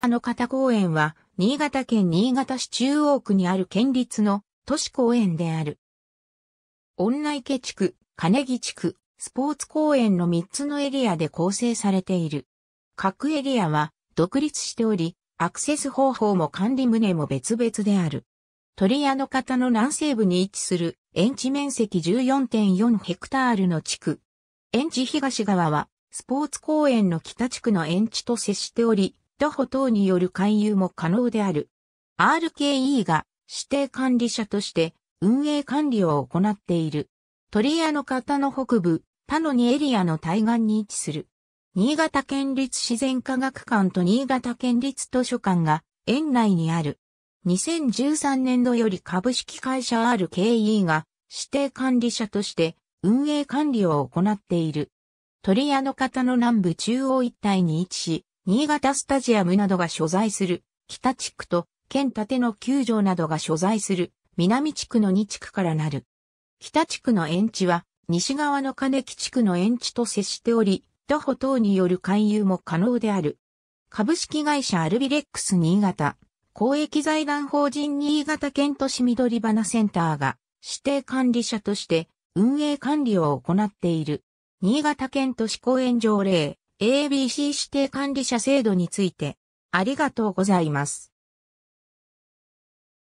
あの方公園は、新潟県新潟市中央区にある県立の都市公園である。女池地区、金木地区、スポーツ公園の3つのエリアで構成されている。各エリアは独立しており、アクセス方法も管理棟も別々である。鳥屋の方の南西部に位置する、園地面積14.4ヘクタールの地区。園地東側は、スポーツ公園の北地区の園地と接しており、徒歩等による勧誘も可能である。RKE が指定管理者として運営管理を行っている。鳥屋の方の北部、他の2エリアの対岸に位置する。新潟県立自然科学館と新潟県立図書館が園内にある。2013年度より株式会社 RKE が指定管理者として運営管理を行っている。鳥屋の方の南部中央一帯に位置し、新潟スタジアムなどが所在する北地区と県立の球場などが所在する南地区の2地区からなる。北地区の園地は西側の金木地区の園地と接しており、徒歩等による勧誘も可能である。株式会社アルビレックス新潟、公益財団法人新潟県都市緑花センターが指定管理者として運営管理を行っている。新潟県都市公園条例 ABC 指定管理者制度について、ありがとうございます。